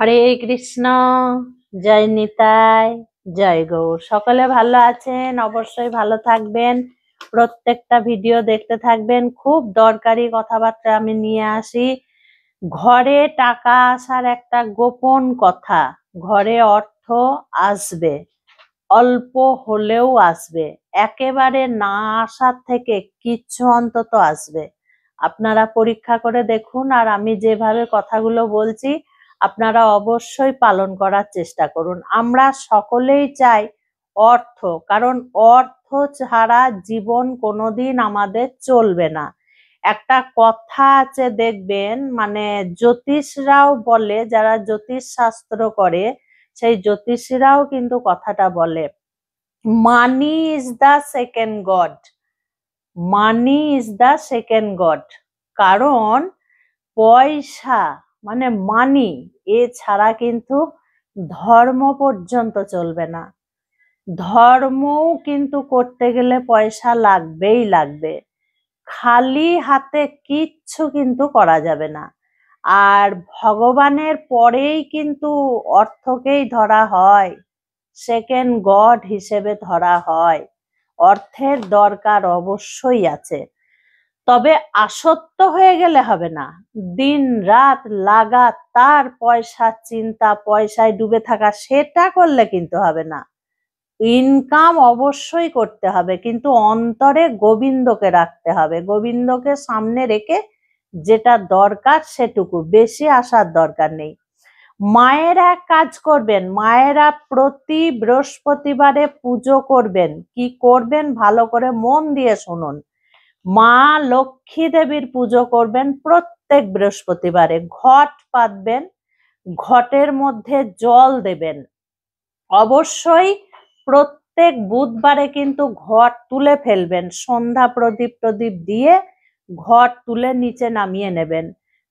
হরে কৃষ্ণ জয় নিতাই জয় গৌর সকলে ভালো আছেন অবশ্যই ভালো থাকবেন প্রত্যেকটা ভিডিও দেখতে থাকবেন খুব দরকারি কথাবার্তা আমি নিয়ে আসি ঘরে টাকা আসার একটা গোপন কথা ঘরে অর্থ আসবে অল্প হলেও আসবে একেবারে না আসার থেকে কিছু অন্তত আসবে আপনারা পরীক্ষা করে দেখুন আর আমি যেভাবে কথাগুলো বলছি আপনারা অবশ্যই পালন করার চেষ্টা করুন আমরা সকলেই চাই অর্থ কারণ অর্থ ছাড়া জীবন কোনোদিন আমাদের চলবে না একটা কথা আছে দেখবেন মানে জ্যোতিষরাও বলে যারা জ্যোতিষ শাস্ত্র করে সেই জ্যোতিষীরাও কিন্তু কথাটা বলে money is the second god money is the second god কারণ পয়সা মানে মানি এ ছাড়া কিন্তু ধর্ম পর্যন্ত চলবে না ধর্মও কিন্তু করতে গেলে পয়সা লাগবেই লাগবে খালি হাতে কিচ্ছু কিন্তু করা যাবে না আর ভগবানের পরেই কিন্তু অর্থকেই ধরা হয় সেকেন্ড গড হিসেবে ধরা হয় অর্থের দরকার অবশ্যই আছে তবে আসক্ত হয়ে গেলে হবে না দিন রাত লাগাতার পয়সা চিন্তা পয়সায় ডুবে থাকা সেটা করলে কিন্তু হবে না ইনকাম অবশ্যই করতে হবে কিন্তু অন্তরে গোবিন্দকে রাখতে হবে গোবিন্দকে সামনে রেখে যেটা দরকার সেটুকু বেশি আসার দরকার নেই মায়েরা কাজ করবেন মায়েরা প্রতি বৃহস্পতিবারে পুজো করবেন কি করবেন ভালো করে মন দিয়ে শুনুন মা লক্ষ্মী দেবীর পুজো করবেন প্রত্যেক বৃহস্পতিবারে ঘট পাতবেন ঘটের মধ্যে জল দেবেন অবশ্যই প্রত্যেক বুধবারে কিন্তু ঘট তুলে ফেলবেন সন্ধ্যা প্রদীপ প্রদীপ দিয়ে ঘট তুলে নিচে নামিয়ে নেবেন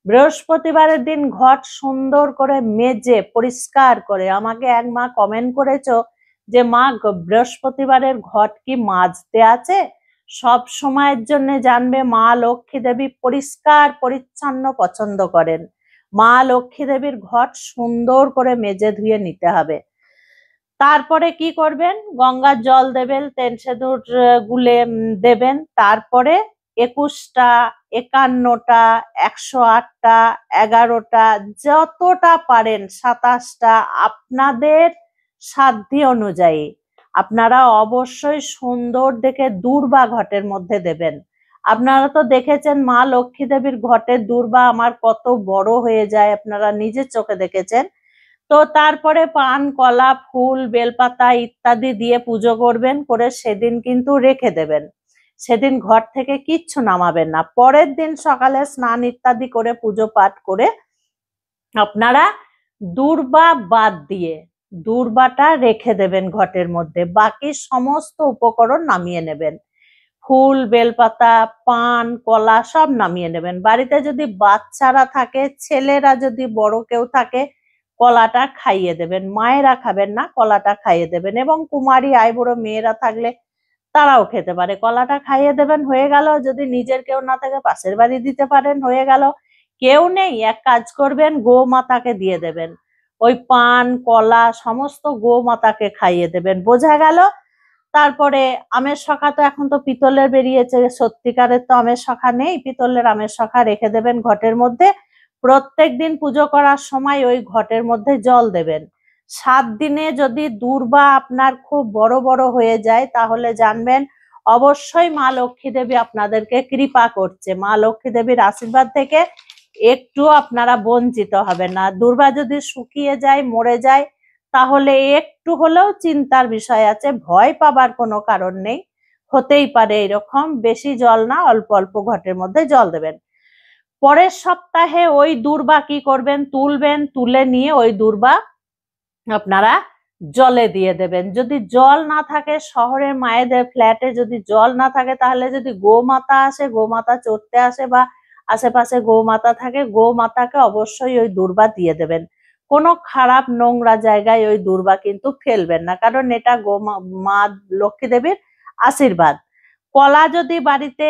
বৃহস্পতিবারের দিন ঘট সুন্দর করে মেজে পরিষ্কার করে আমাকে এক মা কমেন্ট করেছ যে মা বৃহস্পতিবারের ঘট কি মাজতে আছে সব সময়ের জন্য জানবে মা লক্ষ্মী দেবী পরিষ্কার পরিচ্ছন্ন পছন্দ করেন মা লক্ষ্মী দেবীর ঘট সুন্দর করে মেজে ধুয়ে নিতে হবে তারপরে কি করবেন গঙ্গার জল দেবেন তেন সেঁদুর গুলে দেবেন তারপরে একুশটা একান্নটা একশো আটটা এগারোটা যতটা পারেন সাতাশটা আপনাদের সাধ্য অনুযায়ী আপনারা অবশ্যই সুন্দর দেখে দূর্বা ঘটের মধ্যে দেবেন আপনারা তো দেখেছেন মা লক্ষ্মী দেবীর ঘটের দূর্বা আমার কত বড় হয়ে যায় আপনারা নিজের চোখে দেখেছেন তো তারপরে পান কলা ফুল বেলপাতা ইত্যাদি দিয়ে পুজো করবেন করে সেদিন কিন্তু রেখে দেবেন সেদিন ঘর থেকে কিচ্ছু নামাবেন না পরের দিন সকালে স্নান ইত্যাদি করে পুজো পাঠ করে আপনারা দূর্বা বাদ দিয়ে দূর্বাটা রেখে দেবেন ঘটের মধ্যে বাকি সমস্ত উপকরণ নামিয়ে নেবেন ফুল বেলপাতা পান কলা সব নামিয়ে নেবেন বাড়িতে যদি বাচ্চারা থাকে ছেলেরা যদি বড় কেউ থাকে কলাটা খাইয়ে দেবেন মায়েরা খাবেন না কলাটা খাইয়ে দেবেন এবং কুমারী বড় মেয়েরা থাকলে তারাও খেতে পারে কলাটা খাইয়ে দেবেন হয়ে গেল যদি নিজের কেউ না থাকে পাশের বাড়ি দিতে পারেন হয়ে গেল কেউ নেই এক কাজ করবেন গো মাতাকে দিয়ে দেবেন ওই পান কলা সমস্ত গোমাতাকে খাইয়ে দেবেন বোঝা গেল তারপরে আমের শখা তো এখন তো পিতলের বেরিয়েছে সত্যিকারের তো আমের শখা নেই পিতলের আমের শখা রেখে দেবেন ঘটের মধ্যে প্রত্যেক দিন পুজো করার সময় ওই ঘটের মধ্যে জল দেবেন সাত দিনে যদি দূর্বা আপনার খুব বড় বড় হয়ে যায় তাহলে জানবেন অবশ্যই মা লক্ষ্মী দেবী আপনাদেরকে কৃপা করছে মা লক্ষ্মী দেবীর আশীর্বাদ থেকে একটু আপনারা বঞ্চিত হবে না দুর্বা যদি শুকিয়ে যায় মরে যায় তাহলে একটু হলেও চিন্তার বিষয় আছে ভয় পাবার কোনো কারণ নেই হতেই পারে এরকম বেশি জল না অল্প অল্প ঘটের মধ্যে জল দেবেন পরের সপ্তাহে ওই দূর্বা কি করবেন তুলবেন তুলে নিয়ে ওই দুর্বা আপনারা জলে দিয়ে দেবেন যদি জল না থাকে শহরের মায়েদের ফ্ল্যাটে যদি জল না থাকে তাহলে যদি গোমাতা আসে গোমাতা চড়তে আসে বা আশেপাশে গোমাতা থাকে গোমাতাকে অবশ্যই ওই দুর্বা দিয়ে দেবেন কোনো খারাপ নোংরা জায়গায় ওই দুর্বা কিন্তু ফেলবেন না কারণ এটা গো মা লক্ষ্মী দেবীর আশীর্বাদ কলা যদি বাড়িতে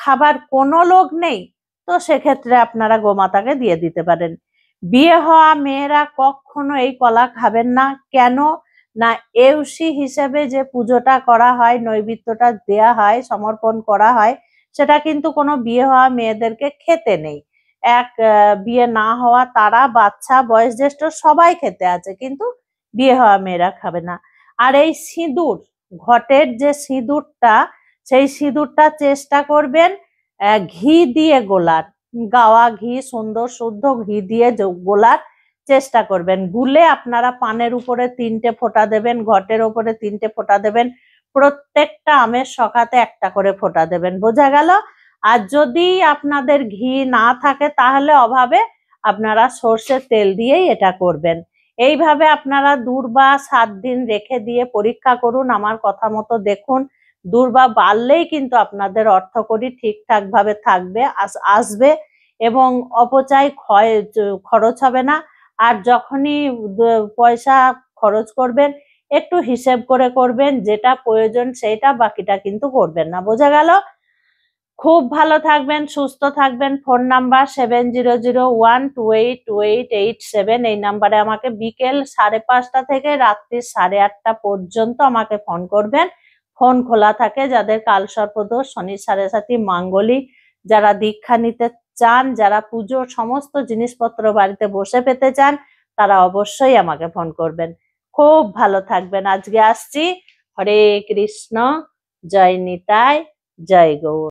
খাবার কোনো লোক নেই তো সেক্ষেত্রে আপনারা গোমাতাকে দিয়ে দিতে পারেন বিয়ে হওয়া মেয়েরা কখনো এই কলা খাবেন না কেন না এউসি হিসেবে যে পুজোটা করা হয় নৈবিত্যটা দেয়া হয় সমর্পণ করা হয় সেটা কিন্তু কোনো বিয়ে হওয়া মেয়েদেরকে খেতে নেই এক বিয়ে না হওয়া তারা বাচ্চা জ্যেষ্ঠ সবাই খেতে আছে কিন্তু বিয়ে হওয়া মেয়েরা খাবে না আর এই সিঁদুর ঘটের যে সিঁদুরটা সেই সিঁদুরটা চেষ্টা করবেন ঘি দিয়ে গোলার গাওয়া ঘি সুন্দর শুদ্ধ ঘি দিয়ে গোলার চেষ্টা করবেন গুলে আপনারা পানের উপরে তিনটে ফোঁটা দেবেন ঘটের উপরে তিনটে ফোটা দেবেন প্রত্যেকটা আমের শখাতে একটা করে ফোটা দেবেন বোঝা গেল আর যদি আপনাদের ঘি না থাকে তাহলে অভাবে আপনারা সর্ষের তেল দিয়েই এটা করবেন এইভাবে আপনারা দুর্বা সাত দিন রেখে দিয়ে পরীক্ষা করুন আমার কথা মতো দেখুন দুর্বা বাড়লেই কিন্তু আপনাদের অর্থকরী ঠিকঠাকভাবে থাকবে আসবে এবং অপচয় ক্ষয় খরচ হবে না আর যখনই পয়সা খরচ করবেন একটু হিসেব করে করবেন যেটা প্রয়োজন সেটা বাকিটা কিন্তু করবেন না বোঝা গেল খুব ভালো থাকবেন সুস্থ থাকবেন phone number seven zero zero one two eight two eight eight seven এই নাম্বারে আমাকে বিকেল সাড়ে পাঁচটা থেকে রাত্রি সাড়ে আটটা পর্যন্ত আমাকে ফোন করবেন ফোন খোলা থাকে যাদের কাল সর্পদোষ শনি সাড়ে সাথী মাঙ্গলিক যারা দীক্ষা নিতে চান যারা পুজোর সমস্ত জিনিসপত্র বাড়িতে বসে পেতে চান তারা অবশ্যই আমাকে ফোন করবেন খুব ভালো থাকবেন আজকে আসছি হরে কৃষ্ণ জয় নিতাই জয় গৌর